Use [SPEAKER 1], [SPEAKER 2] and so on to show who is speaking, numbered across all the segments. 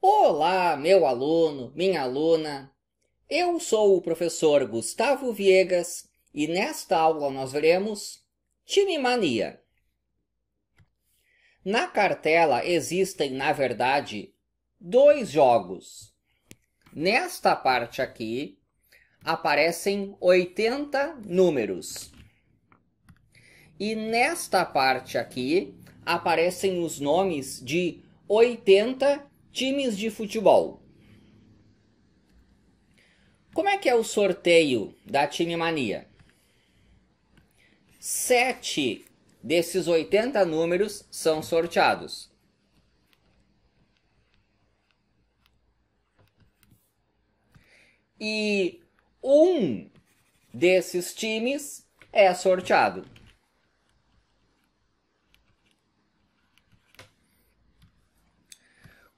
[SPEAKER 1] Olá, meu aluno, minha aluna. Eu sou o professor Gustavo Viegas e nesta aula nós veremos Time Mania. Na cartela existem, na verdade, dois jogos. Nesta parte aqui aparecem 80 números. E nesta parte aqui aparecem os nomes de 80 times de futebol. Como é que é o sorteio da Time Mania? Sete desses 80 números são sorteados. E um desses times é sorteado.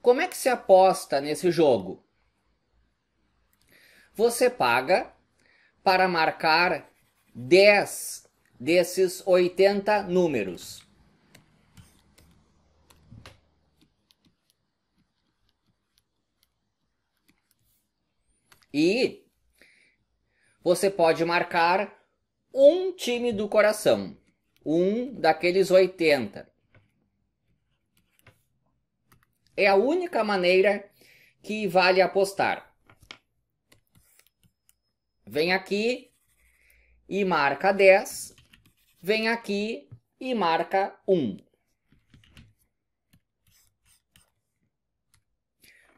[SPEAKER 1] Como é que se aposta nesse jogo? Você paga para marcar 10 desses 80 números. E você pode marcar um time do coração, um daqueles 80. É a única maneira que vale apostar. Vem aqui e marca 10. Vem aqui e marca 1.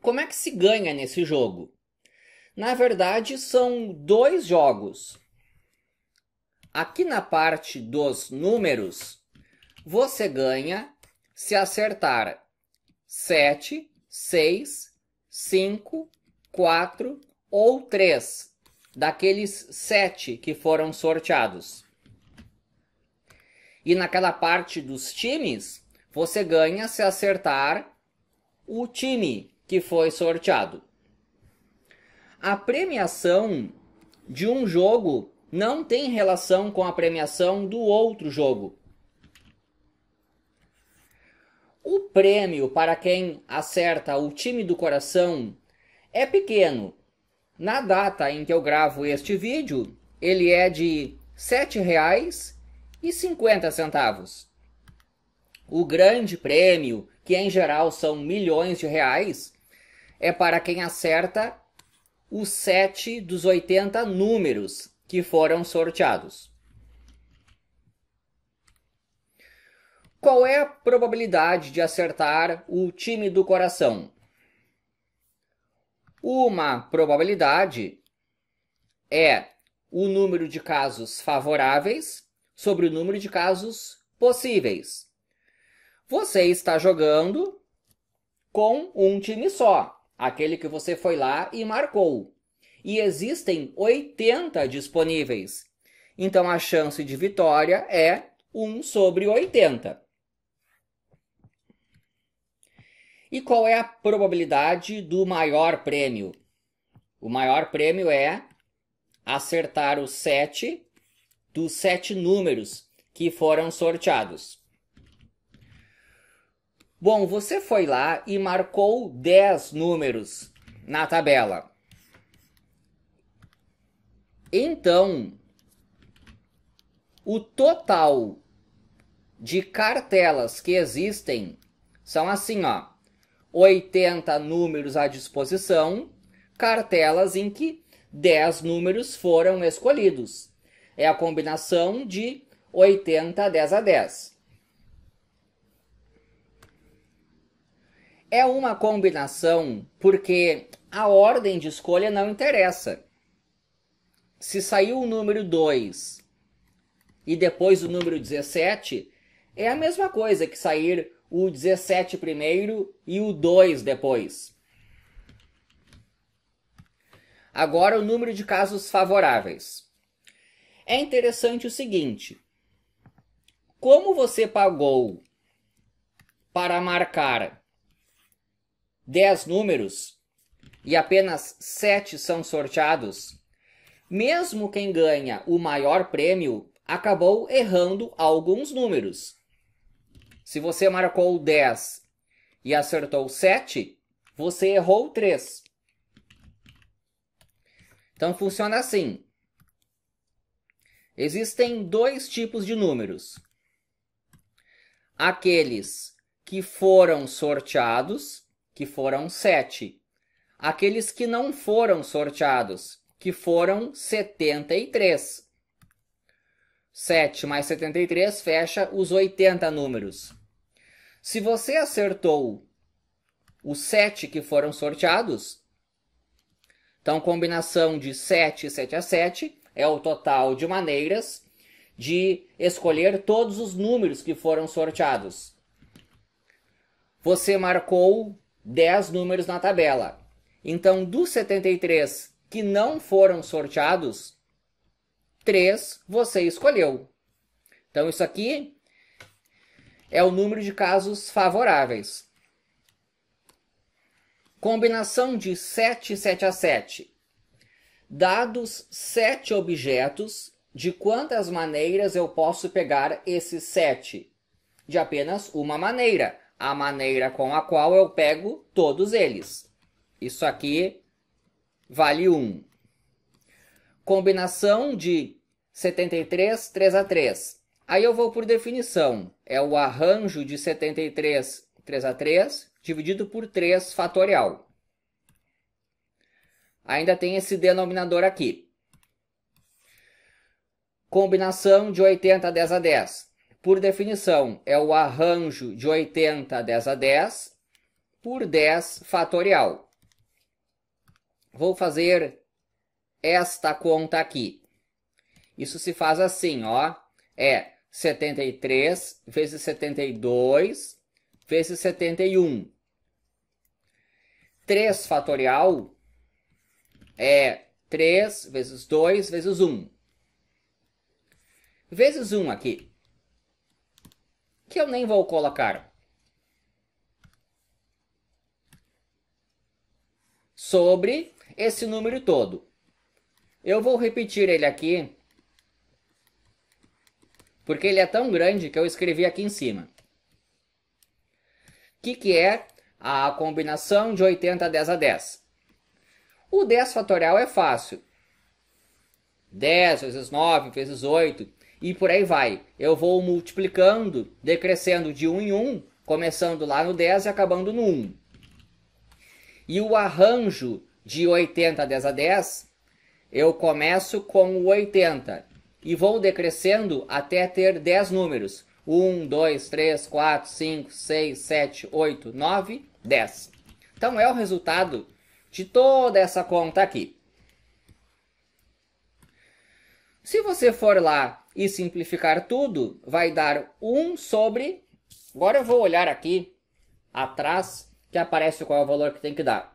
[SPEAKER 1] Como é que se ganha nesse jogo? Na verdade, são dois jogos. Aqui na parte dos números, você ganha se acertar 7, 6, 5, 4 ou 3 daqueles 7 que foram sorteados. E naquela parte dos times, você ganha se acertar o time que foi sorteado. A premiação de um jogo não tem relação com a premiação do outro jogo. O prêmio para quem acerta o time do coração é pequeno. Na data em que eu gravo este vídeo, ele é de R$ 7,50. O grande prêmio, que em geral são milhões de reais, é para quem acerta os 7 dos 80 números que foram sorteados. Qual é a probabilidade de acertar o time do coração? Uma probabilidade é o número de casos favoráveis sobre o número de casos possíveis. Você está jogando com um time só, aquele que você foi lá e marcou. E existem 80 disponíveis. Então a chance de vitória é 1 sobre 80. E qual é a probabilidade do maior prêmio? O maior prêmio é acertar o sete dos sete números que foram sorteados. Bom, você foi lá e marcou 10 números na tabela. Então, o total de cartelas que existem são assim, ó. 80 números à disposição, cartelas em que 10 números foram escolhidos. É a combinação de 80 10 a 10. É uma combinação porque a ordem de escolha não interessa. Se saiu o número 2 e depois o número 17, é a mesma coisa que sair o 17 primeiro e o 2 depois. Agora o número de casos favoráveis. É interessante o seguinte: como você pagou para marcar 10 números e apenas 7 são sorteados, mesmo quem ganha o maior prêmio acabou errando alguns números. Se você marcou 10 e acertou 7, você errou 3. Então funciona assim. Existem dois tipos de números. Aqueles que foram sorteados, que foram 7. Aqueles que não foram sorteados, que foram 73. 7 mais 73 fecha os 80 números. Se você acertou os 7 que foram sorteados, então combinação de 7 e 7 a 7 é o total de maneiras de escolher todos os números que foram sorteados. Você marcou 10 números na tabela. Então, dos 73 que não foram sorteados, 3 você escolheu. Então, isso aqui é o número de casos favoráveis. Combinação de 7, 7 a 7. Dados 7 objetos, de quantas maneiras eu posso pegar esses 7? De apenas uma maneira, a maneira com a qual eu pego todos eles. Isso aqui vale 1 combinação de 73 3 a 3. Aí eu vou por definição, é o arranjo de 73 3 a 3 dividido por 3 fatorial. Ainda tem esse denominador aqui. Combinação de 80 10 a 10. Por definição, é o arranjo de 80 10 a 10 por 10 fatorial. Vou fazer esta conta aqui. Isso se faz assim, ó. É 73 vezes 72 vezes 71. 3 fatorial é 3 vezes 2 vezes 1. Vezes 1 aqui. Que eu nem vou colocar. Sobre esse número todo. Eu vou repetir ele aqui, porque ele é tão grande que eu escrevi aqui em cima. O que, que é a combinação de 80 a 10 a 10? O 10 fatorial é fácil. 10 vezes 9 vezes 8 e por aí vai. Eu vou multiplicando, decrescendo de 1 em 1, começando lá no 10 e acabando no 1. E o arranjo de 80 a 10 a 10 eu começo com 80 e vou decrescendo até ter 10 números. 1, 2, 3, 4, 5, 6, 7, 8, 9, 10. Então é o resultado de toda essa conta aqui. Se você for lá e simplificar tudo, vai dar 1 sobre... Agora eu vou olhar aqui, atrás, que aparece qual é o valor que tem que dar.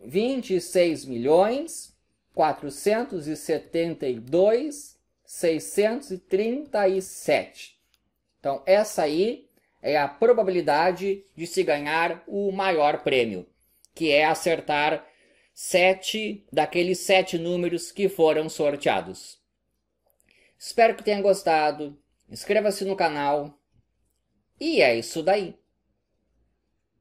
[SPEAKER 1] 26 milhões 472, 637. Então, essa aí é a probabilidade de se ganhar o maior prêmio, que é acertar sete daqueles sete números que foram sorteados. Espero que tenha gostado. Inscreva-se no canal. E é isso daí.